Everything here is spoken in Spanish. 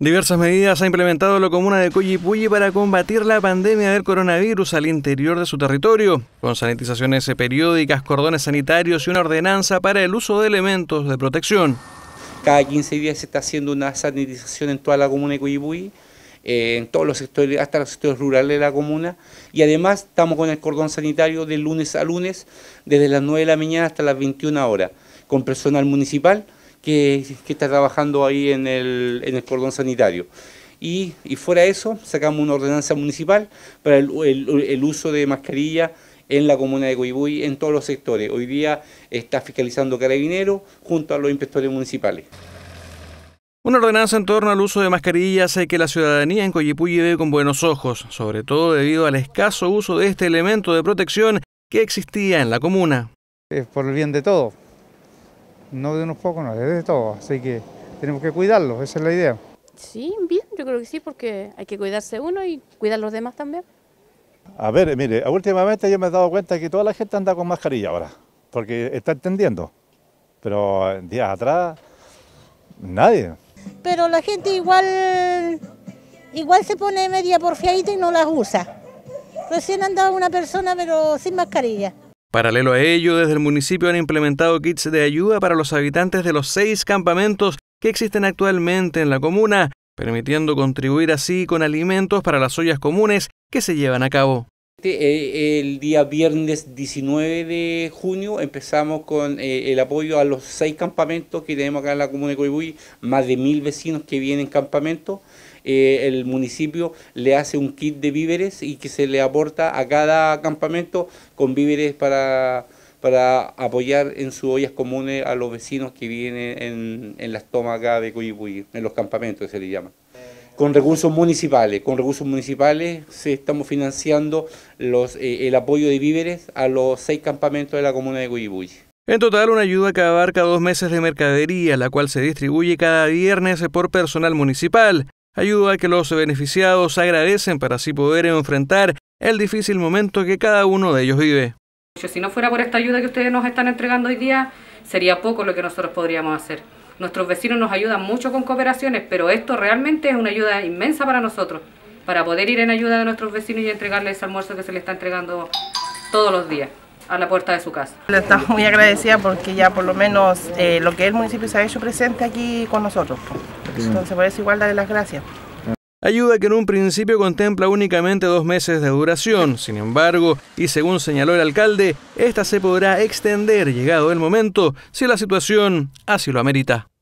Diversas medidas ha implementado la comuna de Coyipulli para combatir la pandemia del coronavirus al interior de su territorio, con sanitizaciones periódicas, cordones sanitarios y una ordenanza para el uso de elementos de protección. Cada 15 días se está haciendo una sanitización en toda la comuna de Coyipulli, eh, en todos los sectores, hasta los sectores rurales de la comuna, y además estamos con el cordón sanitario de lunes a lunes, desde las 9 de la mañana hasta las 21 horas, con personal municipal, que, está trabajando ahí en el, cordón sanitario. Y, fuera de eso, sacamos una ordenanza municipal para el, uso de mascarilla en la comuna de Coibuy, en todos los sectores. Hoy día está fiscalizando Carabineros junto a los inspectores municipales. Una ordenanza en torno al uso de mascarillas que la ciudadanía en Coyipulli ve con buenos ojos, sobre todo debido al escaso uso de este elemento de protección que existía en la comuna. Es por el bien de todos no de unos pocos, no, es de todos, así que tenemos que cuidarlos, esa es la idea. Sí, bien, yo creo que sí, porque hay que cuidarse uno y cuidar los demás también. A ver, mire, últimamente yo me he dado cuenta que toda la gente anda con mascarilla ahora, porque está entendiendo, pero eh, días atrás nadie. Pero la gente igual, igual se pone media porfiadita y no las usa. Recién andaba una persona pero sin mascarilla. Paralelo a ello, desde el municipio han implementado kits de ayuda para los habitantes de los seis campamentos que existen actualmente en la comuna, permitiendo contribuir así con alimentos para las ollas comunes que se llevan a cabo. Este, eh, el día viernes 19 de junio empezamos con eh, el apoyo a los seis campamentos que tenemos acá en la comuna de Coibuy, más de mil vecinos que vienen campamentos. campamento. Eh, el municipio le hace un kit de víveres y que se le aporta a cada campamento con víveres para, apoyar en sus ollas comunes a los vecinos que vienen en, en las tomas acá de Cuyipulli, en los campamentos se le llama con recursos municipales. Con recursos municipales estamos financiando eh, el apoyo de víveres a los seis campamentos de la comuna de Cuyipulli. En total, una ayuda que abarca dos meses de mercadería, la cual se distribuye cada viernes por personal municipal ayuda a que los beneficiados agradecen para así poder enfrentar el difícil momento que cada uno de ellos vive. Si no fuera por esta ayuda que ustedes nos están entregando hoy día, sería poco lo que nosotros podríamos hacer. Nuestros vecinos nos ayudan mucho con cooperaciones, pero esto realmente es una ayuda inmensa para nosotros, para poder ir en ayuda de nuestros vecinos y entregarles ese almuerzo que se les está entregando todos los días a la puerta de su casa. Le estamos muy agradecida porque ya por lo menos eh, lo que el municipio se ha hecho presente aquí con nosotros. Entonces por eso igual darle las gracias. Ayuda que en un principio contempla únicamente dos meses de duración, sin embargo, y según señaló el alcalde, esta se podrá extender llegado el momento si la situación así lo amerita.